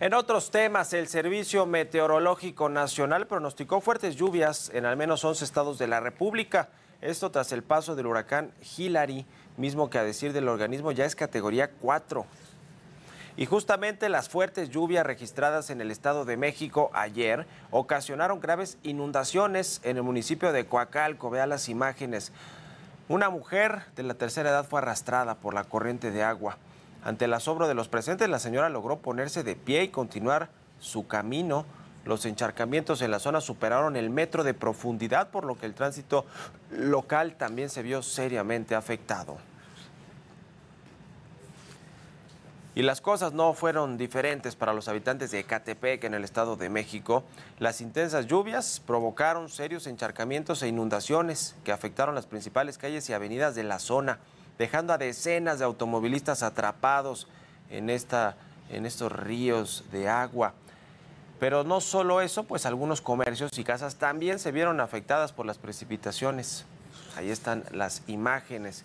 En otros temas, el Servicio Meteorológico Nacional pronosticó fuertes lluvias en al menos 11 estados de la República. Esto tras el paso del huracán Hillary, mismo que a decir del organismo ya es categoría 4. Y justamente las fuertes lluvias registradas en el Estado de México ayer ocasionaron graves inundaciones en el municipio de Coacalco. Vea las imágenes. Una mujer de la tercera edad fue arrastrada por la corriente de agua. Ante el asombro de los presentes, la señora logró ponerse de pie y continuar su camino. Los encharcamientos en la zona superaron el metro de profundidad, por lo que el tránsito local también se vio seriamente afectado. Y las cosas no fueron diferentes para los habitantes de Ecatepec en el Estado de México. Las intensas lluvias provocaron serios encharcamientos e inundaciones que afectaron las principales calles y avenidas de la zona dejando a decenas de automovilistas atrapados en, estos ríos de agua. Pero no solo eso, pues algunos comercios y casas también se vieron afectadas por las precipitaciones. Ahí están las imágenes.